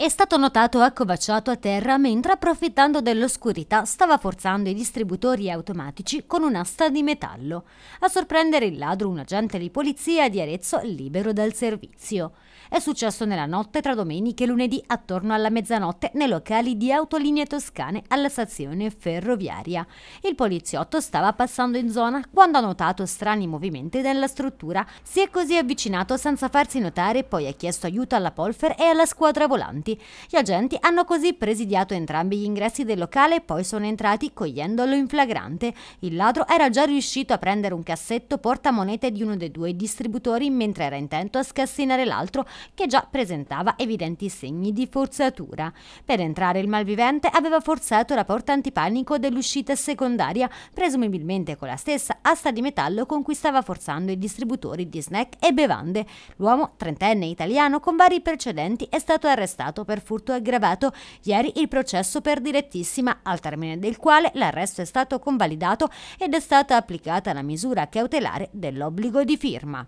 È stato notato accovacciato a terra mentre approfittando dell'oscurità stava forzando i distributori automatici con un'asta di metallo. A sorprendere il ladro un agente di polizia di Arezzo libero dal servizio. È successo nella notte tra domenica e lunedì attorno alla mezzanotte nei locali di autolinee toscane alla stazione ferroviaria. Il poliziotto stava passando in zona quando ha notato strani movimenti nella struttura. Si è così avvicinato senza farsi notare e poi ha chiesto aiuto alla Polfer e alla squadra volante presenti. Gli agenti hanno così presidiato entrambi gli ingressi del locale e poi sono entrati cogliendolo in flagrante. Il ladro era già riuscito a prendere un cassetto portamonete di uno dei due distributori mentre era intento a scassinare l'altro che già presentava evidenti segni di forzatura. Per entrare il malvivente aveva forzato la porta antipanico dell'uscita secondaria, presumibilmente con la stessa asta di metallo con cui stava forzando i distributori di snack e bevande. L'uomo, trentenne italiano, con vari precedenti, è stato arrestato per furto aggravato. Ieri il processo per direttissima, al termine del quale l'arresto è stato convalidato ed è stata applicata la misura cautelare dell'obbligo di firma.